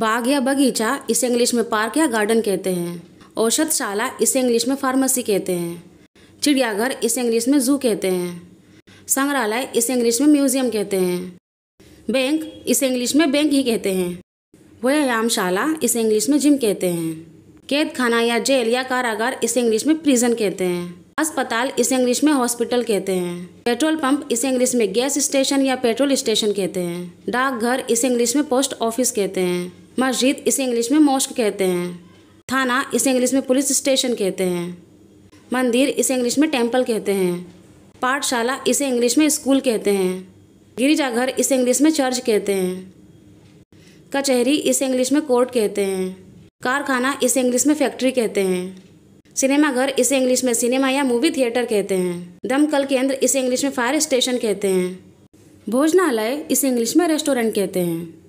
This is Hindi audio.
बाग या बगीचा इसे इंग्लिश में पार्क या गार्डन कहते हैं औषधशाला इसे इंग्लिश में फार्मेसी कहते हैं चिड़ियाघर इसे इंग्लिश में जू कहते हैं संग्रहालय इसे इंग्लिश में म्यूजियम कहते हैं बैंक इसे इंग्लिश में बैंक ही कहते हैं व्यायामशाला इसे इंग्लिश में जिम कहते हैं कैद खाना या जेल या कारागार इसे इंग्लिश में प्रिजन कहते हैं अस्पताल इसे इंग्लिश में हॉस्पिटल कहते हैं पेट्रोल पंप इसे इंग्लिश में गैस स्टेशन या पेट्रोल स्टेशन कहते हैं डाकघर इसे इंग्लिश में पोस्ट ऑफिस कहते हैं मस्जिद इसे इंग्लिश में मॉस्क कहते हैं थाना इसे इंग्लिश में पुलिस स्टेशन कहते हैं मंदिर इसे इंग्लिश में टेम्पल कहते हैं पाठशाला इसे इंग्लिश में स्कूल कहते हैं गिरिजाघर इसे इंग्लिश में चर्च कहते हैं कचहरी इसे इंग्लिश में कोर्ट कहते हैं कारखाना इसे इंग्लिश में फैक्ट्री कहते हैं सिनेमाघर इसे इंग्लिश में सिनेमा या मूवी थिएटर कहते हैं दमकल केंद्र इसे इंग्लिश में फायर स्टेशन कहते हैं भोजनालय इसे इंग्लिश में रेस्टोरेंट कहते हैं